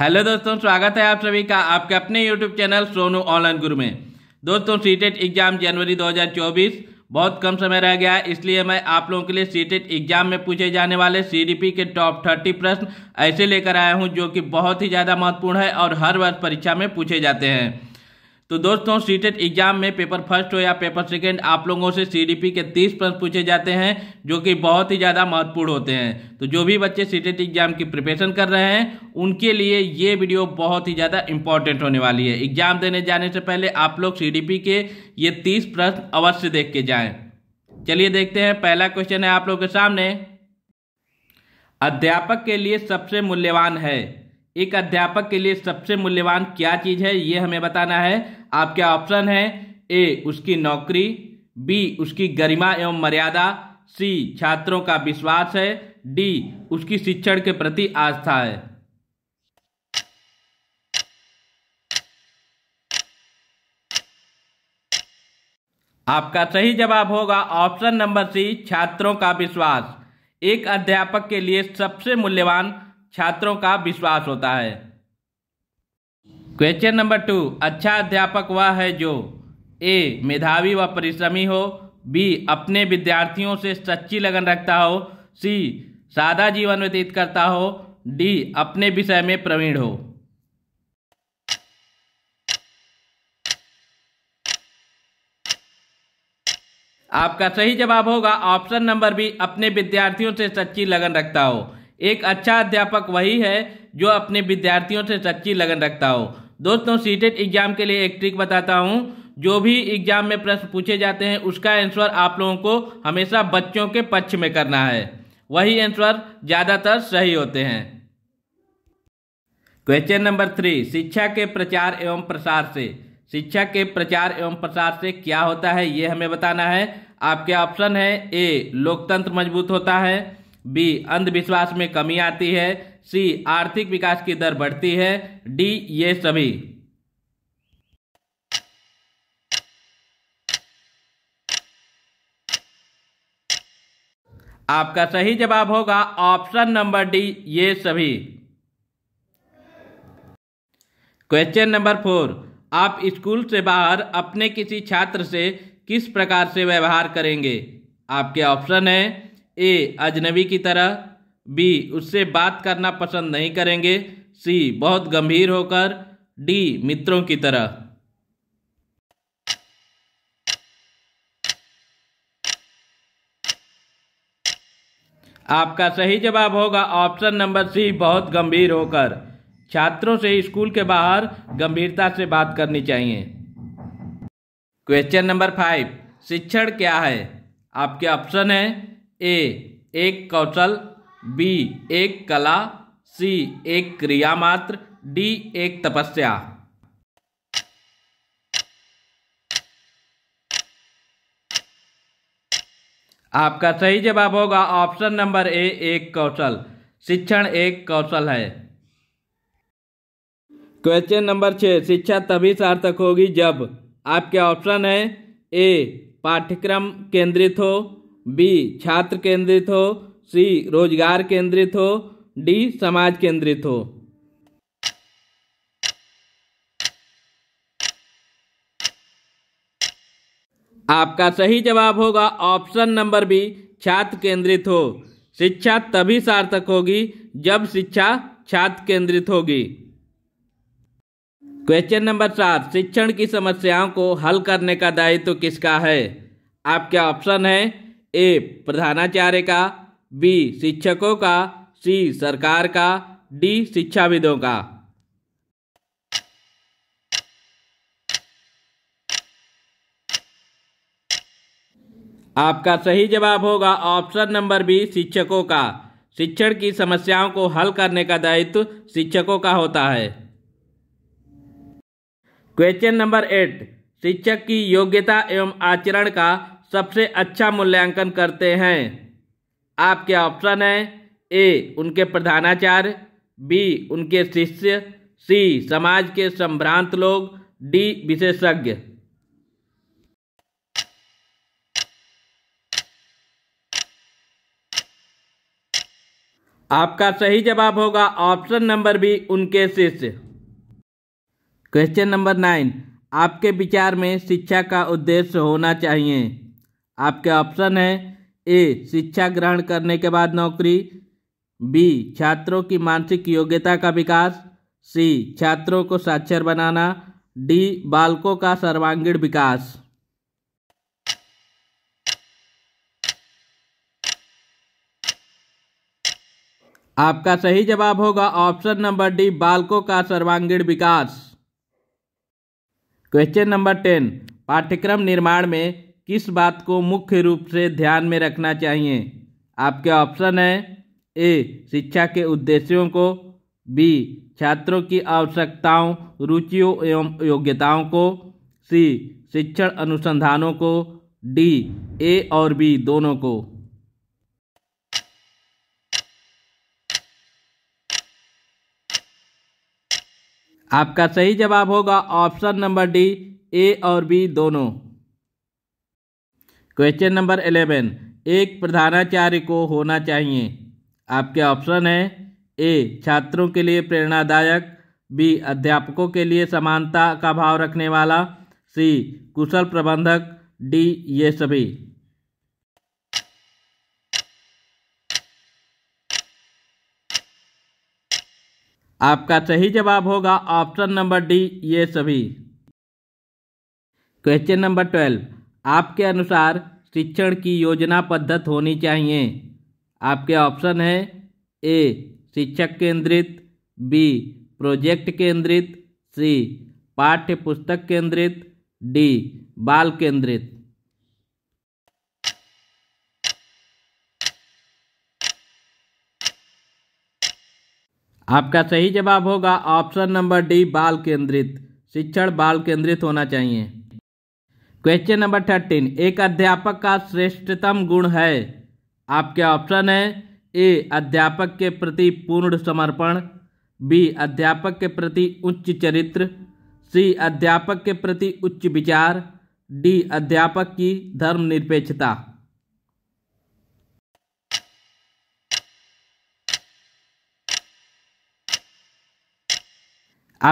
hello दोस्तों स्वागत है आप सभी का आपके अपने यूट्यूब चैनल सोनू ऑनलाइन गुरु में दोस्तों सीटेट e एग्जाम जनवरी 2024 बहुत कम समय रह गया है इसलिए मैं आप लोगों के लिए सीटेट e एग्जाम में पूछे जाने वाले सीडीपी के टॉप थर्टी प्रश्न ऐसे लेकर आया हूँ जो कि बहुत ही ज़्यादा महत्वपूर्ण है और हर वर्ष परीक्षा में पूछे जाते हैं तो दोस्तों सीटेट एग्जाम में पेपर फर्स्ट हो या पेपर सेकंड आप लोगों से सीडीपी के 30 प्रश्न पूछे जाते हैं जो कि बहुत ही ज़्यादा महत्वपूर्ण होते हैं तो जो भी बच्चे सीटेट e एग्जाम की प्रिपरेशन कर रहे हैं उनके लिए ये वीडियो बहुत ही ज़्यादा इंपॉर्टेंट होने वाली है एग्जाम देने जाने से पहले आप लोग सी के ये तीस प्रश्न अवश्य देख के जाएँ चलिए देखते हैं पहला क्वेश्चन है आप लोग के सामने अध्यापक के लिए सबसे मूल्यवान है एक अध्यापक के लिए सबसे मूल्यवान क्या चीज़ है ये हमें बताना है आपके ऑप्शन है ए उसकी नौकरी बी उसकी गरिमा एवं मर्यादा सी छात्रों का विश्वास है डी उसकी शिक्षण के प्रति आस्था है आपका सही जवाब होगा ऑप्शन नंबर सी छात्रों का विश्वास एक अध्यापक के लिए सबसे मूल्यवान छात्रों का विश्वास होता है क्वेश्चन नंबर टू अच्छा अध्यापक वह है जो ए मेधावी व परिश्रमी हो बी अपने विद्यार्थियों से सच्ची लगन रखता हो सी सादा जीवन व्यतीत करता हो डी अपने विषय में प्रवीण हो आपका सही जवाब होगा ऑप्शन नंबर बी अपने विद्यार्थियों से सच्ची लगन रखता हो एक अच्छा अध्यापक वही है जो अपने विद्यार्थियों से सच्ची लगन रखता हो दोस्तों सीटेट एग्जाम के लिए एक ट्रिक बताता हूँ जो भी एग्जाम में प्रश्न पूछे जाते हैं उसका आंसर आप लोगों को हमेशा बच्चों के पक्ष में करना है वही आंसर ज़्यादातर सही होते हैं क्वेश्चन नंबर थ्री शिक्षा के प्रचार एवं प्रसार से शिक्षा के प्रचार एवं प्रसार से क्या होता है ये हमें बताना है आपके ऑप्शन है ए लोकतंत्र मजबूत होता है बी अंधविश्वास में कमी आती है सी आर्थिक विकास की दर बढ़ती है डी ये सभी आपका सही जवाब होगा ऑप्शन नंबर डी ये सभी क्वेश्चन नंबर फोर आप स्कूल से बाहर अपने किसी छात्र से किस प्रकार से व्यवहार करेंगे आपके ऑप्शन है ए अजनबी की तरह बी उससे बात करना पसंद नहीं करेंगे सी बहुत गंभीर होकर डी मित्रों की तरह आपका सही जवाब होगा ऑप्शन नंबर सी बहुत गंभीर होकर छात्रों से स्कूल के बाहर गंभीरता से बात करनी चाहिए क्वेश्चन नंबर फाइव शिक्षण क्या है आपके ऑप्शन है ए एक कौशल बी एक कला सी एक क्रिया मात्र डी एक तपस्या आपका सही जवाब होगा ऑप्शन नंबर ए एक कौशल शिक्षण एक कौशल है क्वेश्चन नंबर छः शिक्षा तभी सार्थक होगी जब आपके ऑप्शन है ए पाठ्यक्रम केंद्रित हो बी छात्र केंद्रित हो सी रोजगार केंद्रित हो डी समाज केंद्रित हो आपका सही जवाब होगा ऑप्शन नंबर बी छात्र केंद्रित हो शिक्षा तभी सार्थक होगी जब शिक्षा छात्र केंद्रित होगी क्वेश्चन नंबर सात शिक्षण की समस्याओं को हल करने का दायित्व तो किसका है आपके ऑप्शन है ए प्रधानाचार्य का बी शिक्षकों का सी सरकार का डी शिक्षाविदों का आपका सही जवाब होगा ऑप्शन नंबर बी शिक्षकों का शिक्षण की समस्याओं को हल करने का दायित्व शिक्षकों का होता है क्वेश्चन नंबर एट शिक्षक की योग्यता एवं आचरण का सबसे अच्छा मूल्यांकन करते हैं आपके ऑप्शन हैं ए उनके प्रधानाचार्य बी उनके शिष्य सी समाज के संभ्रांत लोग डी विशेषज्ञ आपका सही जवाब होगा ऑप्शन नंबर बी उनके शिष्य क्वेश्चन नंबर नाइन आपके विचार में शिक्षा का उद्देश्य होना चाहिए आपके ऑप्शन है ए शिक्षा ग्रहण करने के बाद नौकरी बी छात्रों की मानसिक योग्यता का विकास सी छात्रों को साक्षर बनाना डी बालकों का सर्वांगीण विकास आपका सही जवाब होगा ऑप्शन नंबर डी बालकों का सर्वांगीण विकास क्वेश्चन नंबर टेन पाठ्यक्रम निर्माण में किस बात को मुख्य रूप से ध्यान में रखना चाहिए आपके ऑप्शन है ए शिक्षा के उद्देश्यों को बी छात्रों की आवश्यकताओं रुचियों एवं योग्यताओं को सी शिक्षण अनुसंधानों को डी ए और बी दोनों को आपका सही जवाब होगा ऑप्शन नंबर डी ए और बी दोनों क्वेश्चन नंबर एलेवन एक प्रधानाचार्य को होना चाहिए आपके ऑप्शन है ए छात्रों के लिए प्रेरणादायक बी अध्यापकों के लिए समानता का भाव रखने वाला सी कुशल प्रबंधक डी ये सभी आपका सही जवाब होगा ऑप्शन नंबर डी ये सभी क्वेश्चन नंबर ट्वेल्व आपके अनुसार शिक्षण की योजना पद्धत होनी चाहिए आपके ऑप्शन है ए शिक्षक केंद्रित बी प्रोजेक्ट केंद्रित सी पाठ्य पुस्तक केंद्रित डी बाल केंद्रित आपका सही जवाब होगा ऑप्शन नंबर डी बाल केंद्रित शिक्षण बाल केंद्रित होना चाहिए क्वेश्चन नंबर थर्टीन एक अध्यापक का श्रेष्ठतम गुण है आपके ऑप्शन है ए अध्यापक के प्रति पूर्ण समर्पण बी अध्यापक के प्रति उच्च चरित्र सी अध्यापक के प्रति उच्च विचार डी अध्यापक की धर्मनिरपेक्षता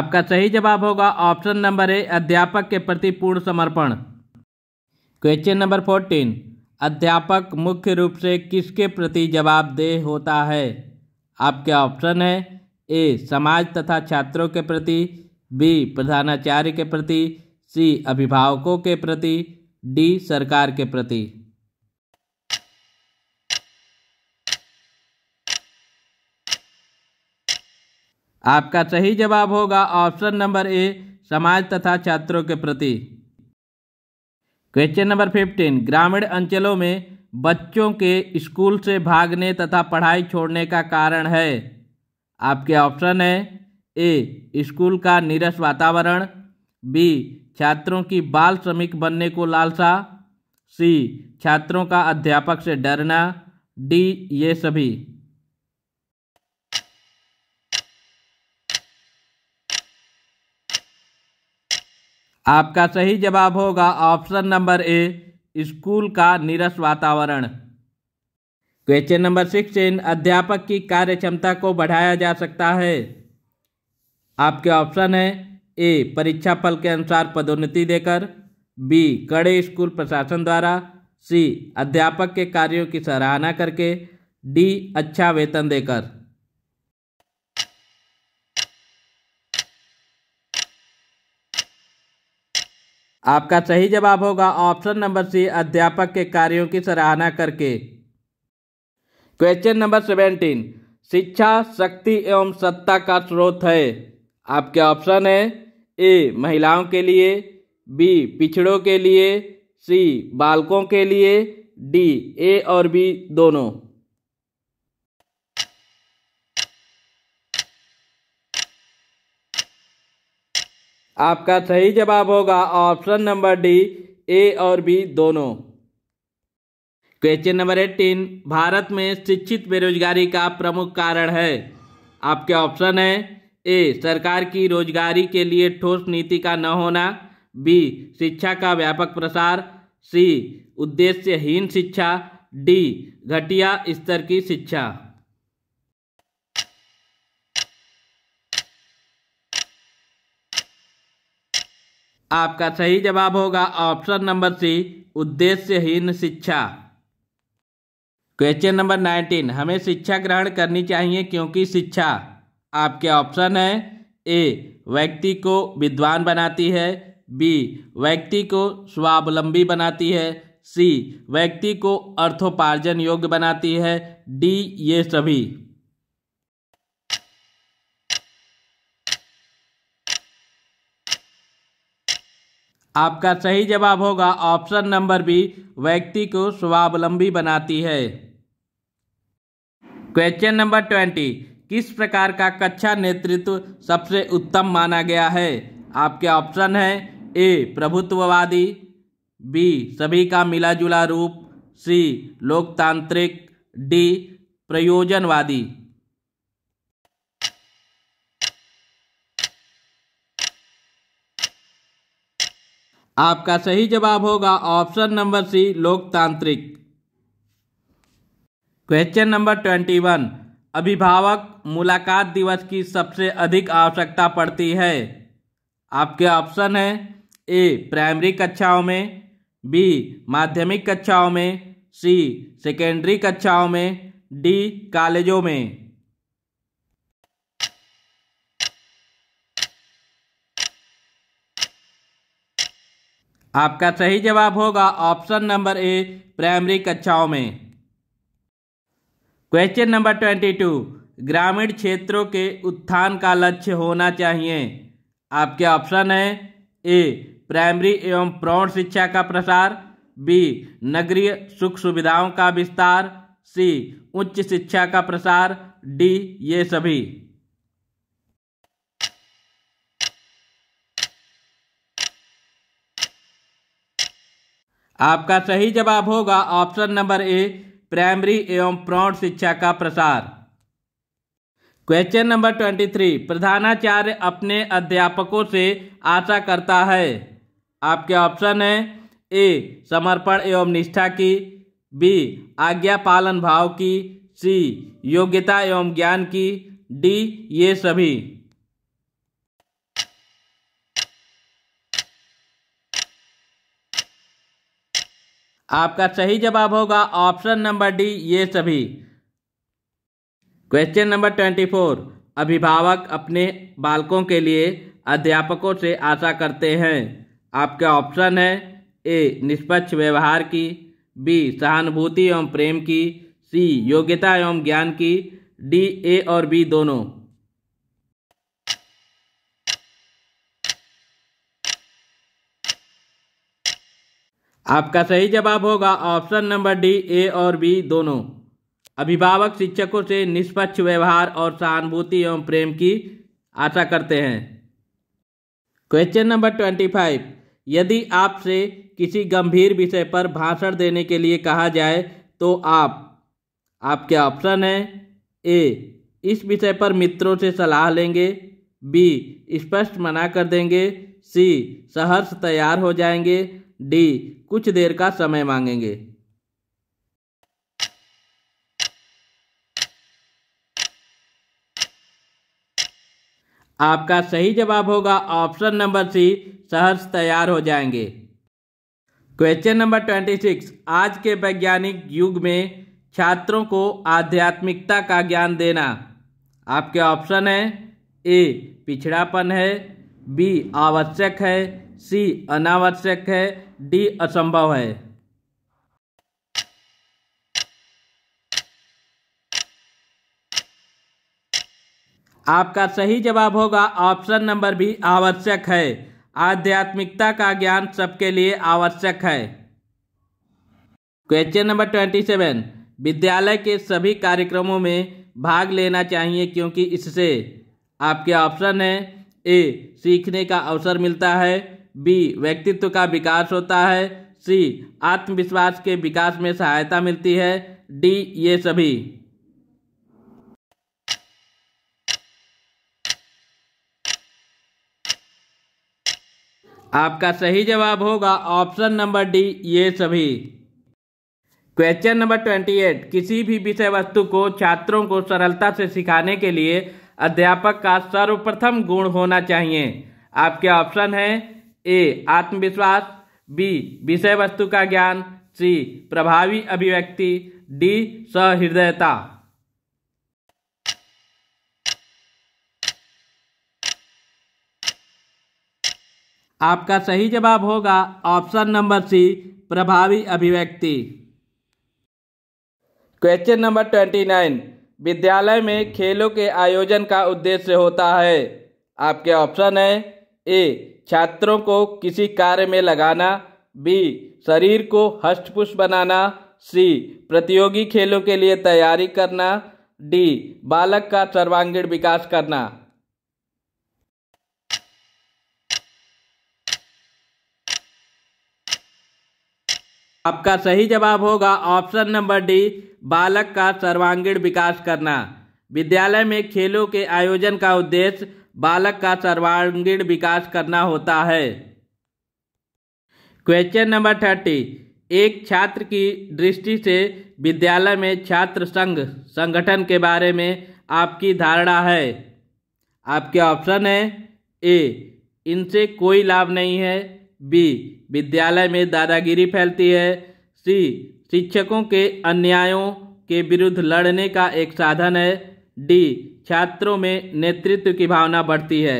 आपका सही जवाब होगा ऑप्शन नंबर ए अध्यापक के प्रति पूर्ण समर्पण क्वेश्चन नंबर फोर्टीन अध्यापक मुख्य रूप से किसके प्रति जवाबदेह होता है आपके ऑप्शन है ए समाज तथा छात्रों के प्रति बी प्रधानाचार्य के प्रति सी अभिभावकों के प्रति डी सरकार के प्रति आपका सही जवाब होगा ऑप्शन नंबर ए समाज तथा छात्रों के प्रति क्वेश्चन नंबर फिफ्टीन ग्रामीण अंचलों में बच्चों के स्कूल से भागने तथा पढ़ाई छोड़ने का कारण है आपके ऑप्शन है ए स्कूल का नीरस वातावरण बी छात्रों की बाल श्रमिक बनने को लालसा सी छात्रों का अध्यापक से डरना डी ये सभी आपका सही जवाब होगा ऑप्शन नंबर ए स्कूल का निरस वातावरण क्वेश्चन नंबर सिक्सटीन अध्यापक की कार्य क्षमता को बढ़ाया जा सकता है आपके ऑप्शन है ए परीक्षा फल के अनुसार पदोन्नति देकर बी कड़े स्कूल प्रशासन द्वारा सी अध्यापक के कार्यों की सराहना करके डी अच्छा वेतन देकर आपका सही जवाब होगा ऑप्शन नंबर सी अध्यापक के कार्यों की सराहना करके क्वेश्चन नंबर सेवेंटीन शिक्षा शक्ति एवं सत्ता का स्रोत है आपके ऑप्शन है ए महिलाओं के लिए बी पिछड़ों के लिए सी बालकों के लिए डी ए और बी दोनों आपका सही जवाब होगा ऑप्शन नंबर डी ए और बी दोनों क्वेश्चन नंबर एटीन भारत में शिक्षित बेरोजगारी का प्रमुख कारण है आपके ऑप्शन है ए सरकार की रोजगारी के लिए ठोस नीति का न होना बी शिक्षा का व्यापक प्रसार सी उद्देश्यहीन शिक्षा डी घटिया स्तर की शिक्षा आपका सही जवाब होगा ऑप्शन नंबर सी उद्देश्यहीन शिक्षा क्वेश्चन नंबर नाइनटीन हमें शिक्षा ग्रहण करनी चाहिए क्योंकि शिक्षा आपके ऑप्शन है ए व्यक्ति को विद्वान बनाती है बी व्यक्ति को स्वावलंबी बनाती है सी व्यक्ति को अर्थोपार्जन योग्य बनाती है डी ये सभी आपका सही जवाब होगा ऑप्शन नंबर बी व्यक्ति को स्वावलंबी बनाती है क्वेश्चन नंबर ट्वेंटी किस प्रकार का कक्षा नेतृत्व सबसे उत्तम माना गया है आपके ऑप्शन है ए प्रभुत्ववादी बी सभी का मिला जुला रूप सी लोकतांत्रिक डी प्रयोजनवादी आपका सही जवाब होगा ऑप्शन नंबर सी लोकतांत्रिक क्वेश्चन नंबर ट्वेंटी वन अभिभावक मुलाकात दिवस की सबसे अधिक आवश्यकता पड़ती है आपके ऑप्शन है ए प्राइमरी कक्षाओं में बी माध्यमिक कक्षाओं में सी सेकेंडरी कक्षाओं में डी कॉलेजों में आपका सही जवाब होगा ऑप्शन नंबर ए प्राइमरी कक्षाओं में क्वेश्चन नंबर ट्वेंटी टू ग्रामीण क्षेत्रों के उत्थान का लक्ष्य होना चाहिए आपके ऑप्शन है ए प्राइमरी एवं प्रौढ़ शिक्षा का प्रसार बी नगरीय सुख सुविधाओं का विस्तार सी उच्च शिक्षा का प्रसार डी ये सभी आपका सही जवाब होगा ऑप्शन नंबर ए प्राइमरी एवं प्रौढ़ शिक्षा का प्रसार क्वेश्चन नंबर ट्वेंटी थ्री प्रधानाचार्य अपने अध्यापकों से आशा करता है आपके ऑप्शन है ए समर्पण एवं निष्ठा की बी आज्ञा पालन भाव की सी योग्यता एवं ज्ञान की डी ये सभी आपका सही जवाब होगा ऑप्शन नंबर डी ये सभी क्वेश्चन नंबर ट्वेंटी फोर अभिभावक अपने बालकों के लिए अध्यापकों से आशा करते हैं आपके ऑप्शन है ए निष्पक्ष व्यवहार की बी सहानुभूति एवं प्रेम की सी योग्यता एवं ज्ञान की डी ए और बी दोनों आपका सही जवाब होगा ऑप्शन नंबर डी ए और बी दोनों अभिभावक शिक्षकों से निष्पक्ष व्यवहार और सहानुभूति एवं प्रेम की आशा करते हैं क्वेश्चन नंबर ट्वेंटी फाइव यदि आपसे किसी गंभीर विषय पर भाषण देने के लिए कहा जाए तो आप आपके ऑप्शन है ए इस विषय पर मित्रों से सलाह लेंगे बी स्पष्ट मना कर देंगे सी सहर्ष तैयार हो जाएंगे डी कुछ देर का समय मांगेंगे आपका सही जवाब होगा ऑप्शन नंबर सी सहर्ष तैयार हो जाएंगे क्वेश्चन नंबर ट्वेंटी सिक्स आज के वैज्ञानिक युग में छात्रों को आध्यात्मिकता का ज्ञान देना आपके ऑप्शन है ए पिछड़ापन है बी आवश्यक है सी अनावश्यक है डी असंभव है आपका सही जवाब होगा ऑप्शन नंबर बी आवश्यक है आध्यात्मिकता का ज्ञान सबके लिए आवश्यक है क्वेश्चन नंबर ट्वेंटी सेवन विद्यालय के सभी कार्यक्रमों में भाग लेना चाहिए क्योंकि इससे आपके ऑप्शन है ए सीखने का अवसर मिलता है बी व्यक्तित्व का विकास होता है सी आत्मविश्वास के विकास में सहायता मिलती है डी ये सभी आपका सही जवाब होगा ऑप्शन नंबर डी ये सभी क्वेश्चन नंबर ट्वेंटी एट किसी भी विषय वस्तु को छात्रों को सरलता से सिखाने के लिए अध्यापक का सर्वप्रथम गुण होना चाहिए आपके ऑप्शन हैं ए आत्मविश्वास बी विषय वस्तु का ज्ञान सी प्रभावी अभिव्यक्ति डी सहृदयता आपका सही जवाब होगा ऑप्शन नंबर सी प्रभावी अभिव्यक्ति क्वेश्चन नंबर ट्वेंटी नाइन विद्यालय में खेलों के आयोजन का उद्देश्य होता है आपके ऑप्शन है ए छात्रों को किसी कार्य में लगाना बी शरीर को हष्टपुष्ट बनाना सी प्रतियोगी खेलों के लिए तैयारी करना डी बालक का सर्वांगीण विकास करना आपका सही जवाब होगा ऑप्शन नंबर डी बालक का सर्वांगीण विकास करना विद्यालय में खेलों के आयोजन का उद्देश्य बालक का सर्वांगीण विकास करना होता है क्वेश्चन नंबर थर्टी एक छात्र की दृष्टि से विद्यालय में छात्र संघ संगठन के बारे में आपकी धारणा है आपके ऑप्शन है ए इनसे कोई लाभ नहीं है बी विद्यालय में दादागिरी फैलती है सी शिक्षकों के अन्यायों के विरुद्ध लड़ने का एक साधन है डी छात्रों में नेतृत्व की भावना बढ़ती है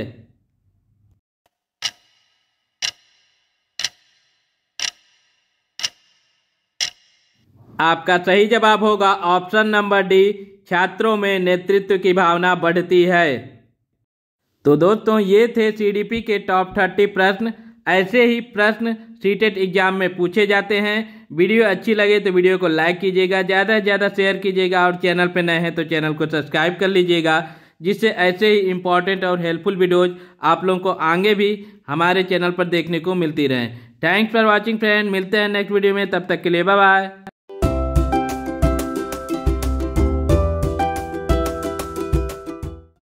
आपका सही जवाब होगा ऑप्शन नंबर डी छात्रों में नेतृत्व की भावना बढ़ती है तो दोस्तों ये थे सीडीपी के टॉप थर्टी प्रश्न ऐसे ही प्रश्न सीटेट एग्जाम में पूछे जाते हैं वीडियो अच्छी लगे तो वीडियो को लाइक कीजिएगा ज़्यादा से ज़्यादा शेयर कीजिएगा और चैनल पर नए हैं तो चैनल को सब्सक्राइब कर लीजिएगा जिससे ऐसे ही इम्पॉर्टेंट और हेल्पफुल वीडियोज आप लोगों को आगे भी हमारे चैनल पर देखने को मिलती रहें थैंक्स फॉर वॉचिंग फ्रेंड मिलते हैं नेक्स्ट वीडियो में तब तक के लिए बाय